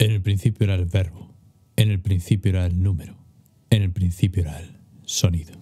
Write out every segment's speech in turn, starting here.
En el principio era el verbo, en el principio era el número, en el principio era el sonido.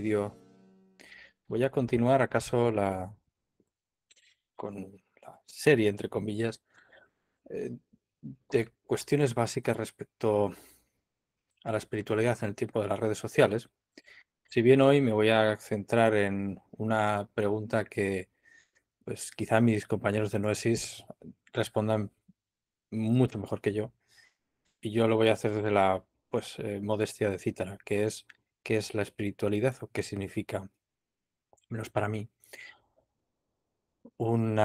vídeo. Voy a continuar acaso la con la serie, entre comillas, eh, de cuestiones básicas respecto a la espiritualidad en el tiempo de las redes sociales. Si bien hoy me voy a centrar en una pregunta que pues, quizá mis compañeros de Noesis respondan mucho mejor que yo. Y yo lo voy a hacer desde la pues, eh, modestia de cítara, que es qué es la espiritualidad o qué significa, menos para mí, un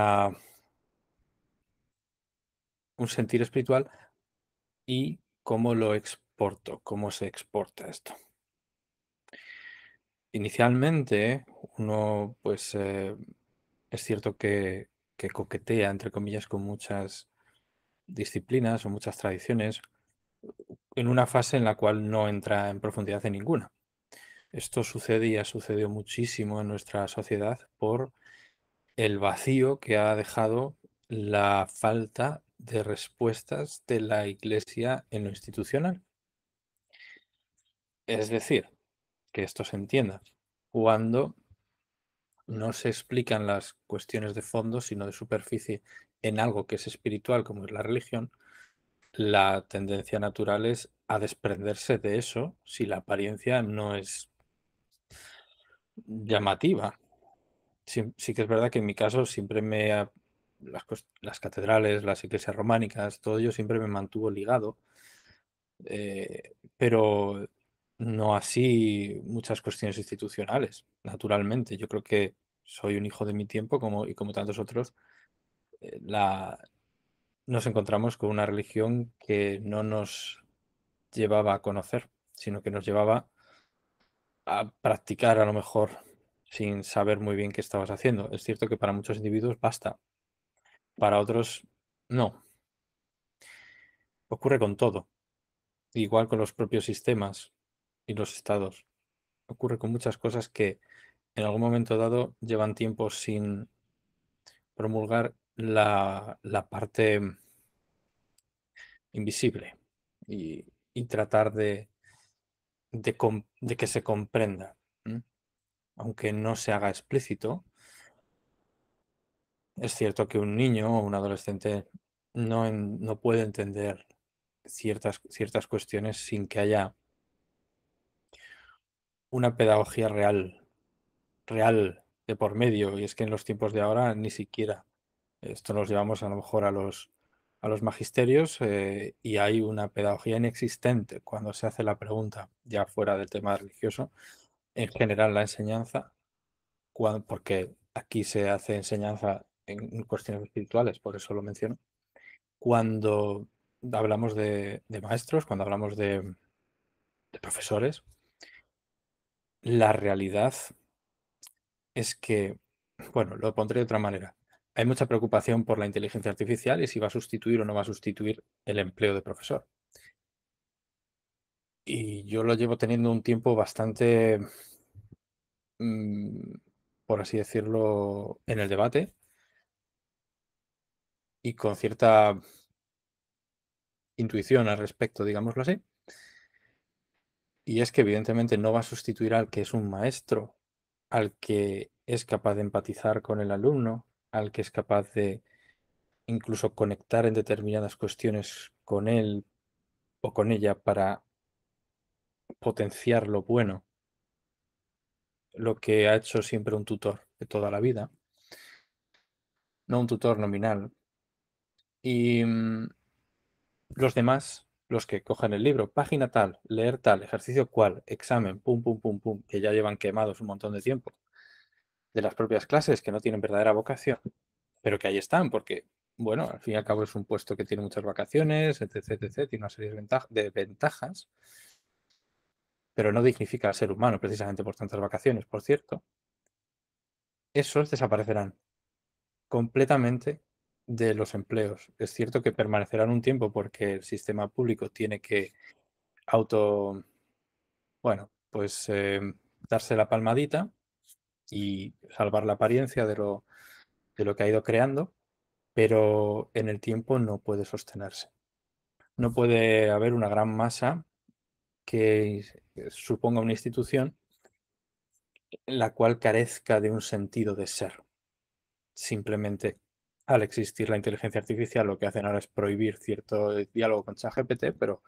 sentir espiritual y cómo lo exporto, cómo se exporta esto. Inicialmente, uno, pues, eh, es cierto que, que coquetea, entre comillas, con muchas disciplinas o muchas tradiciones en una fase en la cual no entra en profundidad en ninguna. Esto sucede y ha sucedido muchísimo en nuestra sociedad por el vacío que ha dejado la falta de respuestas de la Iglesia en lo institucional. Es decir, que esto se entienda, cuando no se explican las cuestiones de fondo, sino de superficie, en algo que es espiritual, como es la religión, la tendencia natural es a desprenderse de eso si la apariencia no es llamativa. Sí, que es verdad que en mi caso siempre me las, catedrales, las iglesias románicas, todo ello siempre me mantuvo ligado, eh, pero no así muchas cuestiones institucionales, naturalmente. Yo creo que soy un hijo de mi tiempo como, y como tantos otros, eh, la, nos encontramos con una religión que no nos llevaba a conocer, sino que nos llevaba a practicar a lo mejor sin saber muy bien qué estabas haciendo. Es cierto que para muchos individuos basta, para otros no. Ocurre con todo, igual con los propios sistemas y los estados. Ocurre con muchas cosas que en algún momento dado llevan tiempo sin promulgar la, parte invisible y tratar de de, que se comprenda, mm. aunque no se haga explícito. Es cierto que un niño o un adolescente no, no puede entender ciertas, ciertas cuestiones sin que haya una pedagogía real, real de por medio. Y es que en los tiempos de ahora ni siquiera. Esto nos llevamos a lo mejor a los a los magisterios eh, y hay una pedagogía inexistente cuando se hace la pregunta, ya fuera del tema religioso, en general la enseñanza, porque aquí se hace enseñanza en cuestiones espirituales, por eso lo menciono, cuando hablamos de, maestros, cuando hablamos de profesores, la realidad es que, bueno, lo pondré de otra manera hay mucha preocupación por la inteligencia artificial y si va a sustituir o no va a sustituir el empleo de profesor. Y yo lo llevo teniendo un tiempo bastante, mm, por así decirlo, en el debate y con cierta intuición al respecto, digámoslo así. Y es que evidentemente no va a sustituir al que es un maestro, al que es capaz de empatizar con el alumno, al que es capaz de incluso conectar en determinadas cuestiones con él o con ella para potenciar lo bueno, lo que ha hecho siempre un tutor de toda la vida, no un tutor nominal. Y mm, los demás, los que cogen el libro, página tal, leer tal, ejercicio cual, examen, pum, pum, pum, pum, que ya llevan quemados un montón de tiempo, de las propias clases que no tienen verdadera vocación, pero que ahí están, porque, bueno, al fin y al cabo es un puesto que tiene muchas vacaciones, etc., etc., tiene una serie de, ventajas, pero no dignifica al ser humano precisamente por tantas vacaciones, por cierto. Esos desaparecerán completamente de los empleos. Es cierto que permanecerán un tiempo porque el sistema público tiene que auto, bueno, pues eh, darse la palmadita y salvar la apariencia de lo, de lo que ha ido creando, pero en el tiempo no puede sostenerse. No puede haber una gran masa que eh, suponga una institución la cual carezca de un sentido de ser. Simplemente al existir la inteligencia artificial, lo que hacen ahora es prohibir cierto eh, diálogo con ChatGPT, pero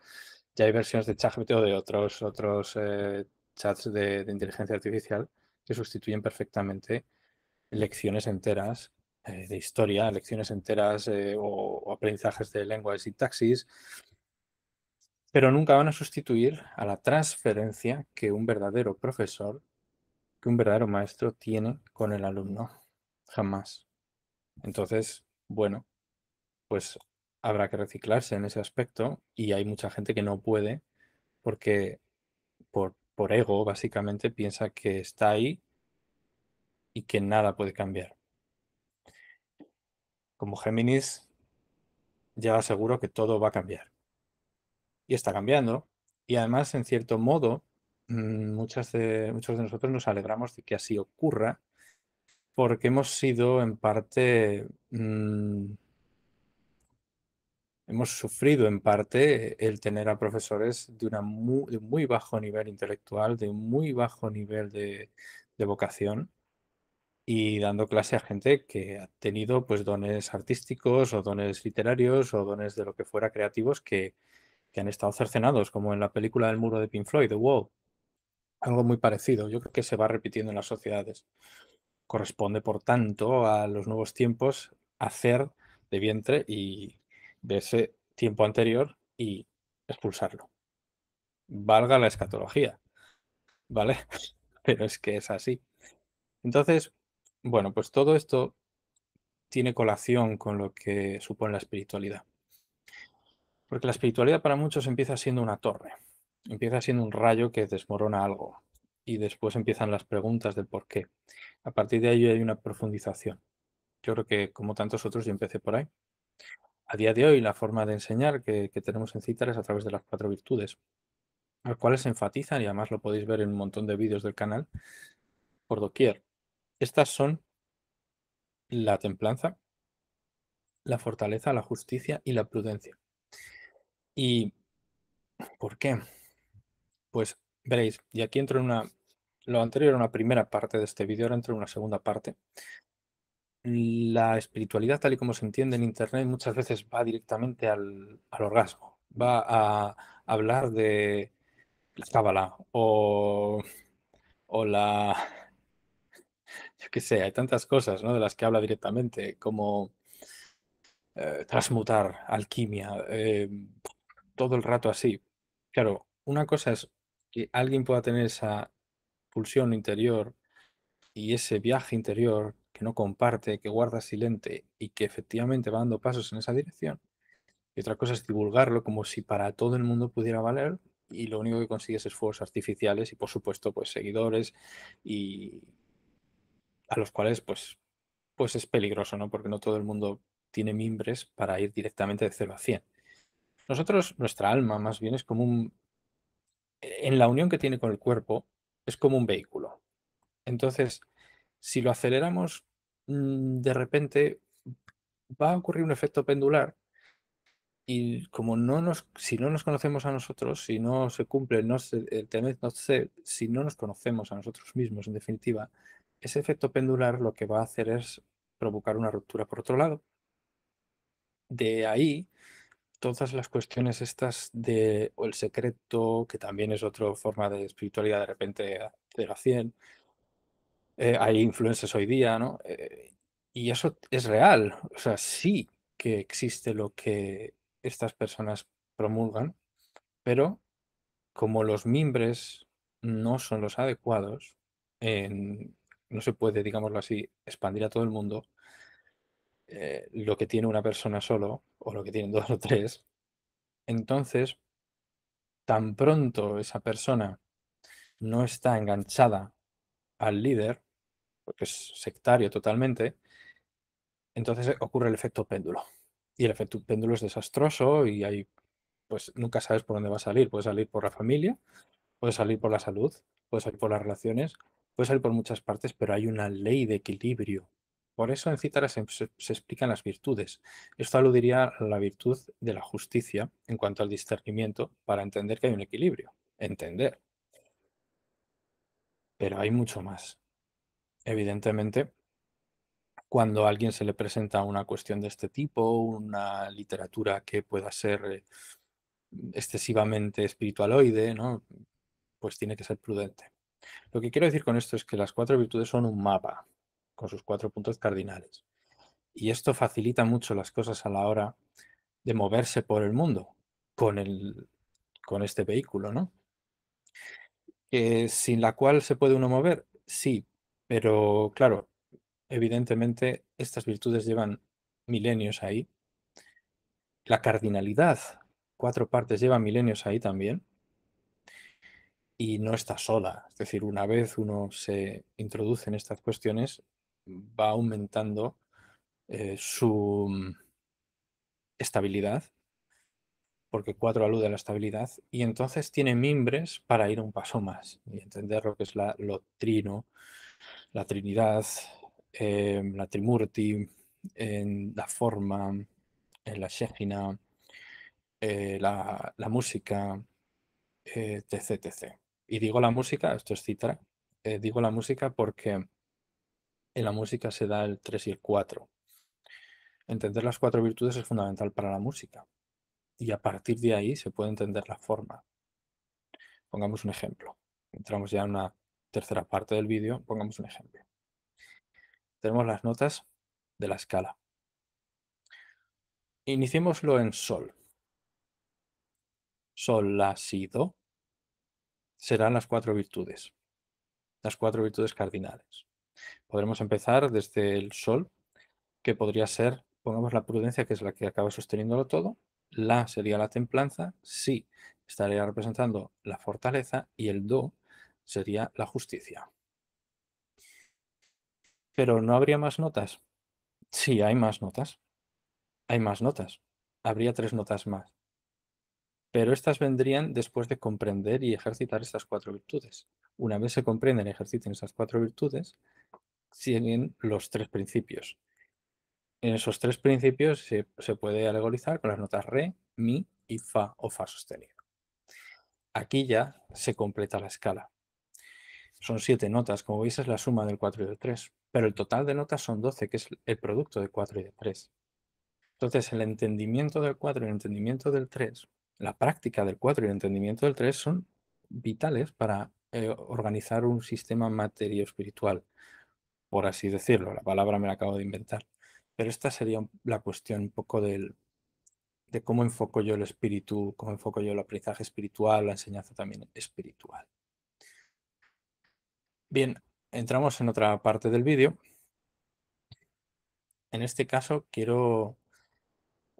ya hay versiones de ChatGPT o de otros, otros eh, chats de, inteligencia artificial que sustituyen perfectamente lecciones enteras eh, de historia, lecciones enteras eh, o, aprendizajes de lengua y sintaxis, pero nunca van a sustituir a la transferencia que un verdadero profesor, que un verdadero maestro tiene con el alumno. Jamás. Entonces, bueno, pues habrá que reciclarse en ese aspecto y hay mucha gente que no puede porque por por ego, básicamente, piensa que está ahí y que nada puede cambiar. Como Géminis, ya aseguro que todo va a cambiar. Y está cambiando. Y además, en cierto modo, mm, muchas de, muchos de nosotros nos alegramos de que así ocurra, porque hemos sido en parte mm, hemos sufrido en parte el tener a profesores de, un muy, bajo nivel intelectual, de muy bajo nivel de, vocación y dando clase a gente que ha tenido pues dones artísticos o dones literarios o dones de lo que fuera creativos que, que han estado cercenados, como en la película del muro de Pink Floyd, The Wall. Algo muy parecido. Yo creo que se va repitiendo en las sociedades. Corresponde, por tanto, a los nuevos tiempos hacer de vientre y de ese tiempo anterior y expulsarlo. Valga la escatología, ¿vale? Pero es que es así. Entonces, bueno, pues todo esto tiene colación con lo que supone la espiritualidad. Porque la espiritualidad para muchos empieza siendo una torre, empieza siendo un rayo que desmorona algo y después empiezan las preguntas del por qué. A partir de ahí hay una profundización. Yo creo que como tantos otros yo empecé por ahí. A día de hoy, la forma de enseñar que, tenemos en Citar es a través de las cuatro virtudes, las cuales se enfatizan y además lo podéis ver en un montón de vídeos del canal por doquier. Estas son la templanza, la fortaleza, la justicia y la prudencia. ¿Y por qué? Pues veréis, y aquí entro en una... Lo anterior era una primera parte de este vídeo, ahora entro en una segunda parte, la espiritualidad tal y como se entiende en Internet muchas veces va directamente al, al orgasmo, va a hablar de la cábala o, o la... Yo qué sé, hay tantas cosas ¿no? de las que habla directamente, como eh, transmutar, alquimia, eh, todo el rato así. Claro, una cosa es que alguien pueda tener esa pulsión interior y ese viaje interior que no comparte, que guarda silente y que efectivamente va dando pasos en esa dirección. Y otra cosa es divulgarlo como si para todo el mundo pudiera valer y lo único que consigues es esfuerzos artificiales y por supuesto pues seguidores y a los cuales pues pues es peligroso, ¿no? Porque no todo el mundo tiene mimbres para ir directamente de 0 a 100. Nosotros, nuestra alma más bien es como un... En la unión que tiene con el cuerpo, es como un vehículo. Entonces, si lo aceleramos, mm, de repente va a ocurrir un efecto pendular y como no nos, si no nos conocemos a nosotros, si no se cumple, no se, no sé si no nos conocemos a nosotros mismos, en definitiva, ese efecto pendular lo que va a hacer es provocar una ruptura por otro lado. De ahí, todas las cuestiones estas de, el secreto, que también es otra forma de espiritualidad de repente de la 100, eh, hay influencers hoy día, ¿no? Eh, y eso es real, o sea, sí que existe lo que estas personas promulgan, pero como los mimbres no son los adecuados, en, no se puede, digámoslo así, expandir a todo el mundo. Eh, lo que tiene una persona solo o lo que tienen dos o tres, entonces, tan pronto esa persona no está enganchada al líder, porque es sectario totalmente, entonces eh, ocurre el efecto péndulo. Y el efecto péndulo es desastroso y hay pues nunca sabes por dónde va a salir. Puede salir por la familia, puede salir por la salud, puede salir por las relaciones, puede salir por muchas partes, pero hay una ley de equilibrio. Por eso en Citaras se, se explican las virtudes. Esto aludiría a la virtud de la justicia en cuanto al discernimiento para entender que hay un equilibrio. Entender, pero hay mucho más. Evidentemente, cuando a alguien se le presenta una cuestión de este tipo, una literatura que pueda ser eh, excesivamente espiritualoide, ¿no? pues tiene que ser prudente. Lo que quiero decir con esto es que las cuatro virtudes son un mapa con sus cuatro puntos cardinales. Y esto facilita mucho las cosas a la hora de moverse por el mundo con, con este vehículo, ¿no? Eh, sin la cual se puede uno mover, sí, pero claro, evidentemente estas virtudes llevan milenios ahí. La cardinalidad, cuatro partes, lleva milenios ahí también. Y no está sola. Es decir, una vez uno se introduce en estas cuestiones, va aumentando eh, su mm, estabilidad porque cuatro alude a la estabilidad, y entonces tiene mimbres para ir un paso más y entender lo que es la, lo trino, la trinidad, eh, la trimurti, la forma, en la shejina, eh, la, música, eh, etc, etc. Y digo la música, esto es citra, digo la música porque en la música se da el 3 y el 4. Entender las cuatro virtudes es fundamental para la música, y a partir de ahí se puede entender la forma. Pongamos un ejemplo. Entramos ya en una tercera parte del vídeo, pongamos un ejemplo. Tenemos las notas de la escala. Iniciémoslo en sol. Sol, la, si, do serán las cuatro virtudes, las cuatro virtudes cardinales. Podremos empezar desde el sol, que podría ser, pongamos la prudencia, que es la que acaba sosteniéndolo todo, la sería la templanza, sí, estaría representando la fortaleza y el Do sería la justicia. Pero ¿no habría más notas? Sí, hay más notas. Hay más notas. Habría tres notas más. Pero estas vendrían después de comprender y ejercitar estas cuatro virtudes. Una vez se comprenden y ejerciten esas cuatro virtudes, siguen los tres principios. En esos tres principios se, puede alegorizar con las notas re, mi y fa o fa sostenido. Aquí ya se completa la escala. Son siete notas, como veis es la suma del 4 y del 3, pero el total de notas son 12, que es el producto de 4 y de 3. Entonces el entendimiento del 4 y el entendimiento del 3, la práctica del 4 y el entendimiento del 3 son vitales para eh, organizar un sistema materio espiritual, por así decirlo, la palabra me la acabo de inventar. Pero esta sería la cuestión un poco de cómo enfoco yo el espíritu, cómo enfoco yo el aprendizaje espiritual, la enseñanza también espiritual. Bien, entramos en otra parte del vídeo. En este caso quiero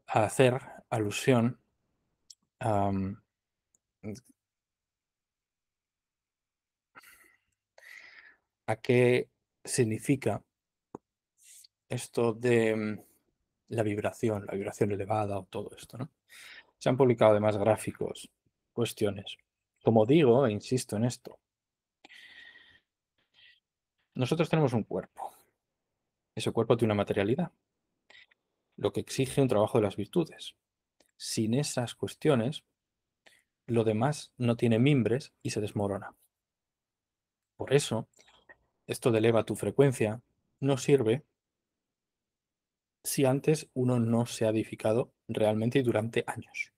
hacer alusión a mm, qué significa esto de mm, la vibración, la vibración elevada o todo esto. ¿no? Se han publicado además gráficos, cuestiones. Como digo, e insisto en esto, nosotros tenemos un cuerpo. Ese cuerpo tiene una materialidad, lo que exige un trabajo de las virtudes. Sin esas cuestiones, lo demás no tiene mimbres y se desmorona. Por eso, esto de eleva tu frecuencia no sirve si antes uno no se ha edificado realmente durante años.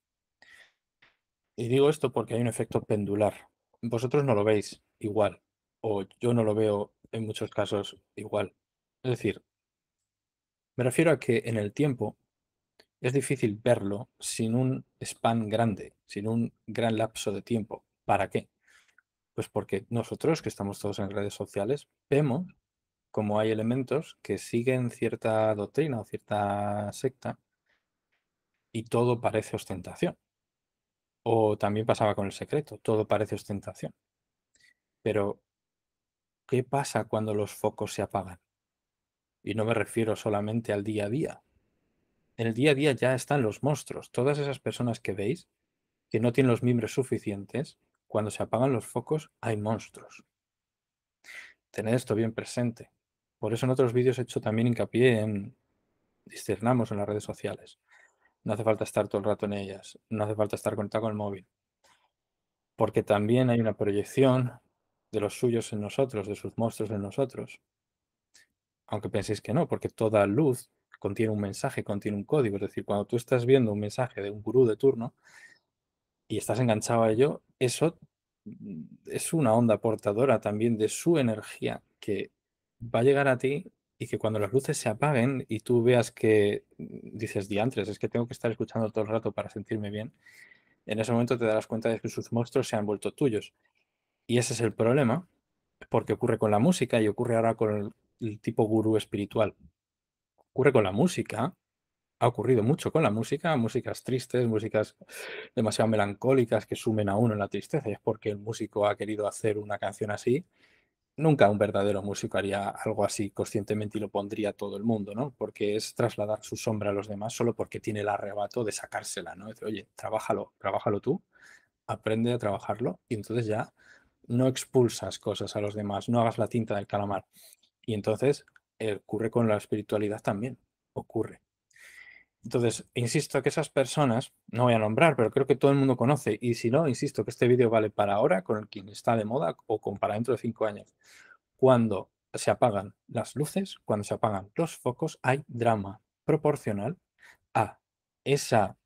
Y digo esto porque hay un efecto pendular. Vosotros no lo veis igual, o yo no lo veo en muchos casos igual. Es decir, me refiero a que en el tiempo es difícil verlo sin un span grande, sin un gran lapso de tiempo. ¿Para qué? Pues porque nosotros, que estamos todos en redes sociales, vemos como hay elementos que siguen cierta doctrina o cierta secta y todo parece ostentación. O también pasaba con el secreto, todo parece ostentación. Pero, ¿qué pasa cuando los focos se apagan? Y no me refiero solamente al día a día. En el día a día ya están los monstruos, todas esas personas que veis que no tienen los miembros suficientes, cuando se apagan los focos hay monstruos. Tened esto bien presente. Por eso en otros vídeos he hecho también hincapié en discernamos en las redes sociales. No hace falta estar todo el rato en ellas, no hace falta estar conectado con el móvil. Porque también hay una proyección de los suyos en nosotros, de sus monstruos en nosotros. Aunque penséis que no, porque toda luz contiene un mensaje, contiene un código. Es decir, cuando tú estás viendo un mensaje de un gurú de turno y estás enganchado a ello, eso mm, es una onda portadora también de su energía que va a llegar a ti y que cuando las luces se apaguen y tú veas que mm, dices diantres, es que tengo que estar escuchando todo el rato para sentirme bien, en ese momento te darás cuenta de que sus monstruos se han vuelto tuyos. Y ese es el problema, porque ocurre con la música y ocurre ahora con el, tipo gurú espiritual. Ocurre con la música, ha ocurrido mucho con la música, músicas tristes, músicas demasiado melancólicas que sumen a uno en la tristeza, y es porque el músico ha querido hacer una canción así nunca un verdadero músico haría algo así conscientemente y lo pondría todo el mundo, ¿no? Porque es trasladar su sombra a los demás solo porque tiene el arrebato de sacársela, ¿no? oye, trabájalo, trabájalo tú, aprende a trabajarlo y entonces ya no expulsas cosas a los demás, no hagas la tinta del calamar. Y entonces eh, ocurre con la espiritualidad también, ocurre. Entonces, insisto que esas personas, no voy a nombrar, pero creo que todo el mundo conoce, y si no, insisto que este vídeo vale para ahora, con el quien está de moda, o con para dentro de cinco años. Cuando se apagan las luces, cuando se apagan los focos, hay drama proporcional a esa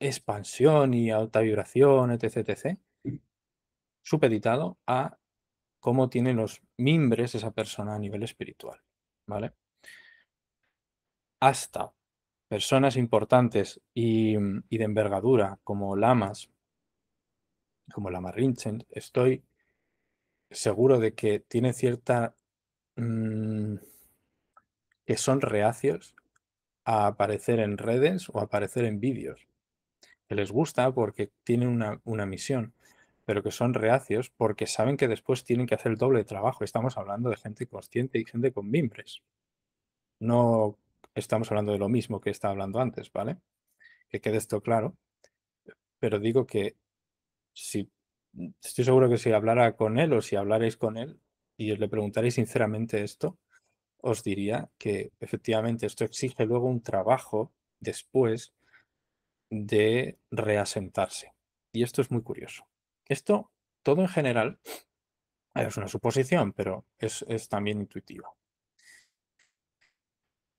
expansión y alta vibración, etc., supeditado a cómo tiene los mimbres esa persona a nivel espiritual, ¿vale? Hasta personas importantes mm, y, de envergadura como Lamas, como Lama Rinchen, estoy seguro de que tienen cierta... Mm, que son reacios a aparecer en redes o a aparecer en vídeos. Que les gusta porque tienen una, misión, pero que son reacios porque saben que después tienen que hacer el doble trabajo. Estamos hablando de gente consciente y gente con mimbres. No estamos hablando de lo mismo que estaba hablando antes, ¿vale? Que quede esto claro. Pero digo que si estoy seguro que si hablara con él o si hablaréis con él y os le preguntaréis sinceramente esto, os diría que efectivamente esto exige luego un trabajo después de reasentarse. Y esto es muy curioso. Esto, todo en general, es una suposición, pero es también intuitivo.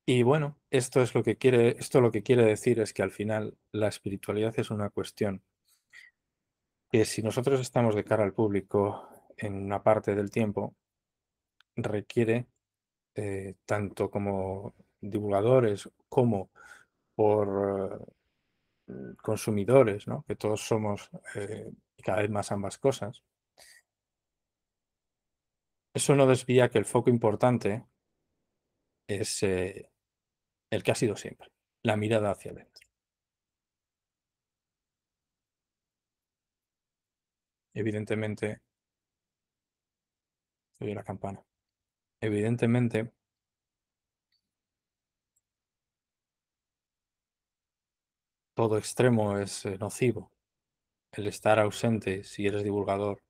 Y bueno, esto es lo que quiere, esto lo que quiere decir es que al final la espiritualidad es una cuestión que si nosotros estamos de cara al público en una parte del tiempo, requiere eh, tanto como divulgadores como por eh, consumidores, ¿no? que todos somos eh, cada vez más ambas cosas. Eso no desvía que el foco importante es el que ha sido siempre, la mirada hacia adentro. Evidentemente, oye la campana, evidentemente, todo extremo es eh, nocivo. El estar ausente, si eres divulgador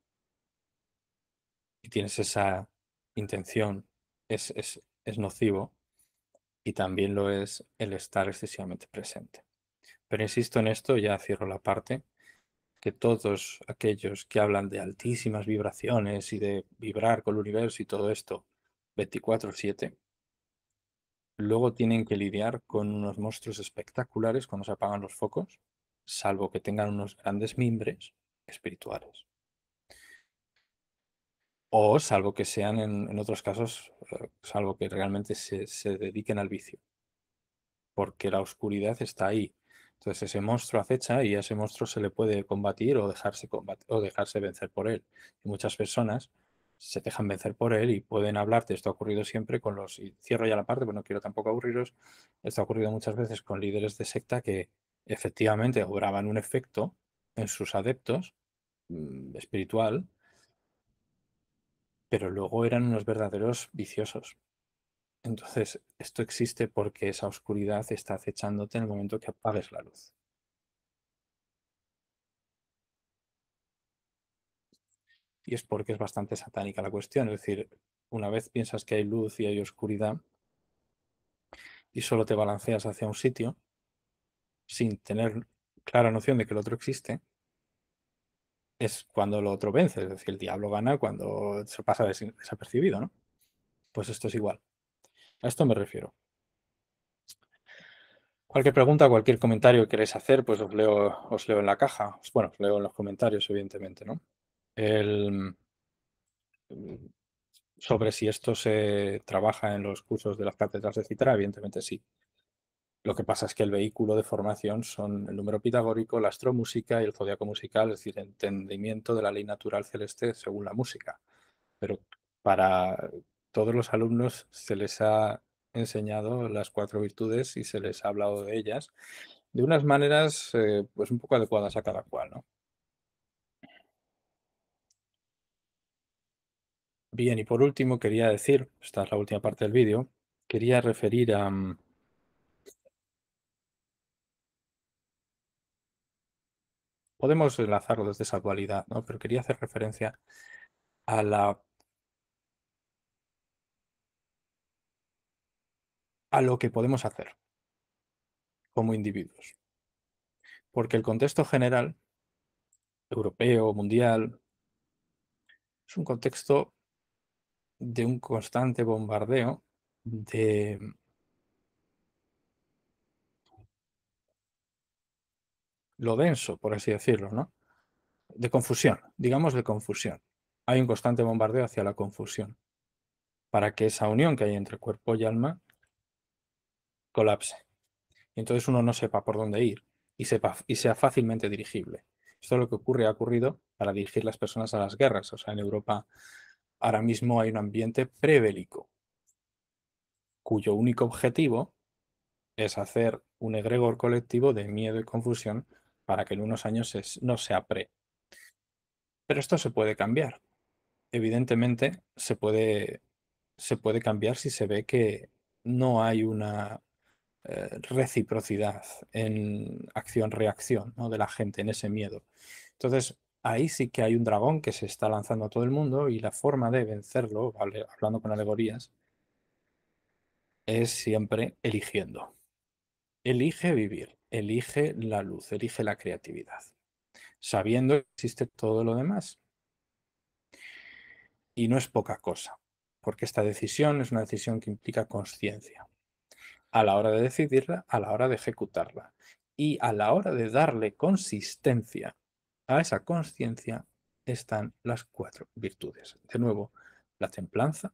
y tienes esa intención, es, es nocivo y también lo es el estar excesivamente presente. Pero insisto en esto, ya cierro la parte, que todos aquellos que hablan de altísimas vibraciones y de vibrar con el universo y todo esto 24/7, luego tienen que lidiar con unos monstruos espectaculares cuando se apagan los focos, salvo que tengan unos grandes mimbres espirituales o salvo que sean en, otros casos, eh, salvo que realmente se, dediquen al vicio, porque la oscuridad está ahí. Entonces ese monstruo acecha y a ese monstruo se le puede combatir o dejarse, o dejarse vencer por él. Y muchas personas se dejan vencer por él y pueden hablarte. Esto ha ocurrido siempre con los, y cierro ya la parte, pero no quiero tampoco aburriros, esto ha ocurrido muchas veces con líderes de secta que efectivamente obraban un efecto en sus adeptos mm, espiritual pero luego eran unos verdaderos viciosos. Entonces, esto existe porque esa oscuridad está acechándote en el momento que apagues la luz. Y es porque es bastante satánica la cuestión. Es decir, una vez piensas que hay luz y hay oscuridad y solo te balanceas hacia un sitio sin tener clara noción de que el otro existe, es cuando lo otro vence, es decir, el diablo gana cuando se pasa desapercibido, ¿no? Pues esto es igual. A esto me refiero. Cualquier pregunta, cualquier comentario que queréis hacer, pues os leo, os leo en la caja. Bueno, os leo en los comentarios, evidentemente, ¿no? Mm, sobre si esto se trabaja en los cursos de las cátedras de Citra, evidentemente sí. Lo que pasa es que el vehículo de formación son el número pitagórico, la astromúsica y el zodiaco musical, es decir, entendimiento de la ley natural celeste según la música. Pero para todos los alumnos se les ha enseñado las cuatro virtudes y se les ha hablado de ellas de unas maneras eh, pues un poco adecuadas a cada cual, Bien, y por último quería decir, esta es la última parte del vídeo, quería referir a, mm, podemos enlazarlo desde esa actualidad, pero quería hacer referencia a la a lo que podemos hacer como individuos. Porque el contexto general, europeo, mundial, es un contexto de un constante bombardeo de lo denso, por así decirlo, ¿no? De confusión, digamos de confusión. Hay un constante bombardeo hacia la confusión para que esa unión que hay entre cuerpo y alma colapse. Y entonces uno no sepa por dónde ir y, sepa, y sea fácilmente dirigible. Esto es lo que ocurre ha ocurrido para dirigir las personas a las guerras. O sea, en Europa ahora mismo hay un ambiente prebélico cuyo único objetivo es hacer un egregor colectivo de miedo y confusión para que en unos años no se apre, Pero esto se puede cambiar. Evidentemente, se puede, se puede cambiar si se ve que no hay una eh, reciprocidad en acción-reacción ¿no? de la gente, en ese miedo. Entonces, ahí sí que hay un dragón que se está lanzando a todo el mundo y la forma de vencerlo, hablando con alegorías, es siempre eligiendo. Elige vivir, elige la luz, elige la creatividad, sabiendo que existe todo lo demás. Y no es poca cosa, porque esta decisión es una decisión que implica conciencia. A la hora de decidirla, a la hora de ejecutarla y a la hora de darle consistencia a esa conciencia están las cuatro virtudes. De nuevo, la templanza,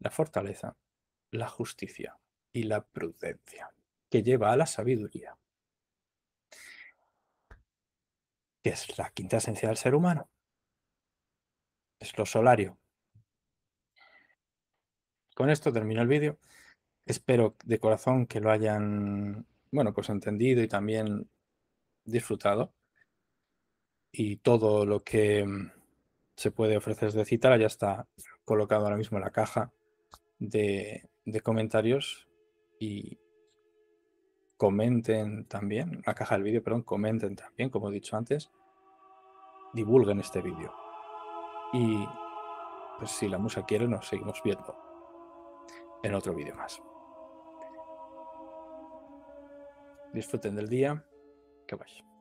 la fortaleza, la justicia y la prudencia que lleva a la sabiduría, que es la quinta esencia del ser humano. Es lo solario. Con esto termino el vídeo. Espero de corazón que lo hayan, bueno, pues entendido y también disfrutado. Y todo lo que mm, se puede ofrecer de citar ya está colocado ahora mismo en la caja de, de comentarios y comenten también, la caja del vídeo, perdón, comenten también, como he dicho antes, divulguen este vídeo. Y pues, si la musa quiere, nos seguimos viendo en otro vídeo más. Disfruten del día. Que vaya.